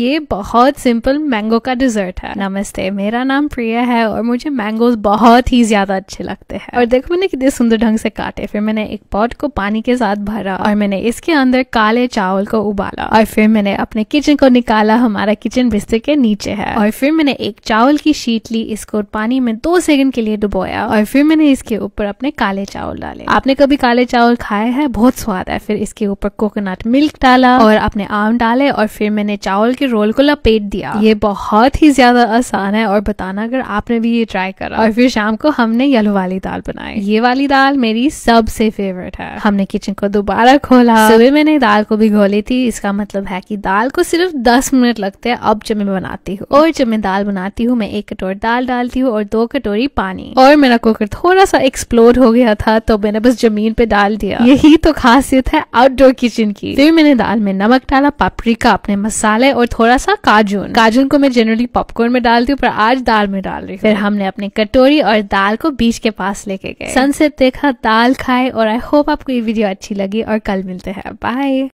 ये बहुत simple mango का डिजर्ट है नमस्ते मेरा नाम प्रिया है और मुझे मैंगोज बहुत ही ज्यादा अच्छे लगते हैं और देखो मैंने कितने सुंदर ढंग से काटे फिर मैंने एक पॉट को पानी के साथ भरा और मैंने इसके अंदर काले चावल को उबाला और फिर मैंने अपने किचन को निकाला हमारा किचन बिस्तर के नीचे है और फिर मैंने एक चावल की शीट ली इसको पानी में दो सेकंड के लिए डुबोया और फिर मैंने इसके ऊपर अपने काले चावल डाले आपने कभी काले चावल खाए हैं बहुत स्वाद है फिर इसके ऊपर कोकोनट मिल्क डाला और अपने आम डाले और फिर मैंने चावल के रोल को लपेट दिया ये बहुत ही ज्यादा आसान है और बताना अगर आपने भी ये ट्राई करा और फिर शाम को हमने येलो वाली दाल बनाई ये वाली दाल मेरी सबसे फेवरेट है हमने किचन को दोबारा खोला सुबह मैंने दाल को भी घोली थी इसका मतलब है की दाल को सिर्फ दस मिनट लगते हैं अब जब मैं बनाती हूँ और जब मैं दाल बनाती हूँ मैं एक कटोरी दाल डालती हूँ और दो कटोरी पानी और मेरा कुकर थोड़ा सा एक्सप्लोर हो गया था तो मैंने बस जमीन पे डाल दिया यही तो खासियत है आउटडोर किचन की फिर मैंने दाल में नमक डाला का अपने मसाले और थोड़ा सा काजुन काजुन को मैं जनरली पॉपकॉर्न में डालती हूँ पर आज दाल में डाल रही हूँ फिर हमने अपने कटोरी और दाल को बीच के पास लेके गए सनसेट देखा दाल खाए और आई होप आपको ये वीडियो अच्छी लगी और कल मिलते हैं बाय